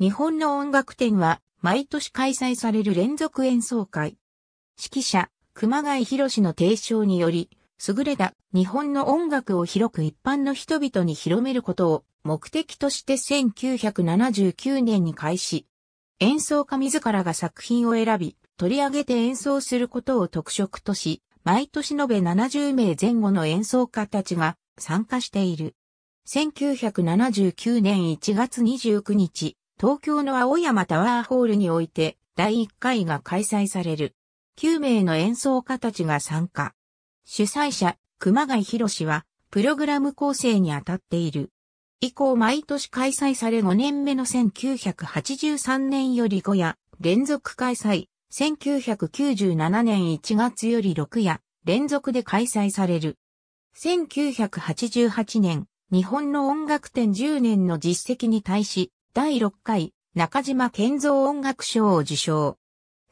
日本の音楽展は毎年開催される連続演奏会。指揮者、熊谷博の提唱により、優れた日本の音楽を広く一般の人々に広めることを目的として1979年に開始。演奏家自らが作品を選び、取り上げて演奏することを特色とし、毎年延べ70名前後の演奏家たちが参加している。1979年1月29日、東京の青山タワーホールにおいて第1回が開催される。9名の演奏家たちが参加。主催者、熊谷博士は、プログラム構成に当たっている。以降毎年開催され5年目の1983年より5夜、連続開催、1997年1月より6夜、連続で開催される。1988年、日本の音楽展10年の実績に対し、第6回中島健三音楽賞を受賞。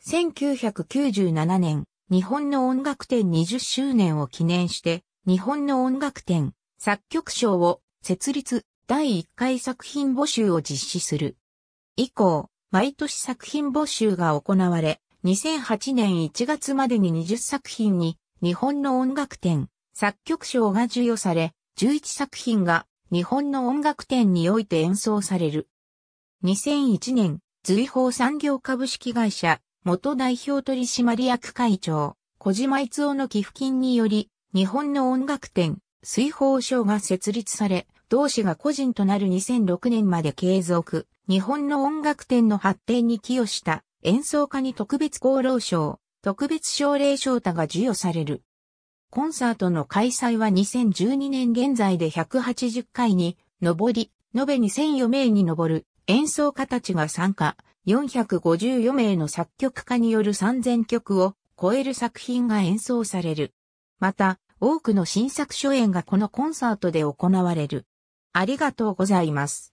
1997年、日本の音楽展20周年を記念して、日本の音楽展作曲賞を設立第1回作品募集を実施する。以降、毎年作品募集が行われ、2008年1月までに20作品に日本の音楽展作曲賞が授与され、11作品が日本の音楽展において演奏される。2001年、随法産業株式会社、元代表取締役会長、小島逸夫の寄付金により、日本の音楽店、水宝賞が設立され、同氏が個人となる2006年まで継続、日本の音楽店の発展に寄与した演奏家に特別功労賞、特別奨励賞多が授与される。コンサートの開催は2012年現在で180回に上り、延べ2004名に上る演奏家たちが参加、454名の作曲家による3000曲を超える作品が演奏される。また、多くの新作初演がこのコンサートで行われる。ありがとうございます。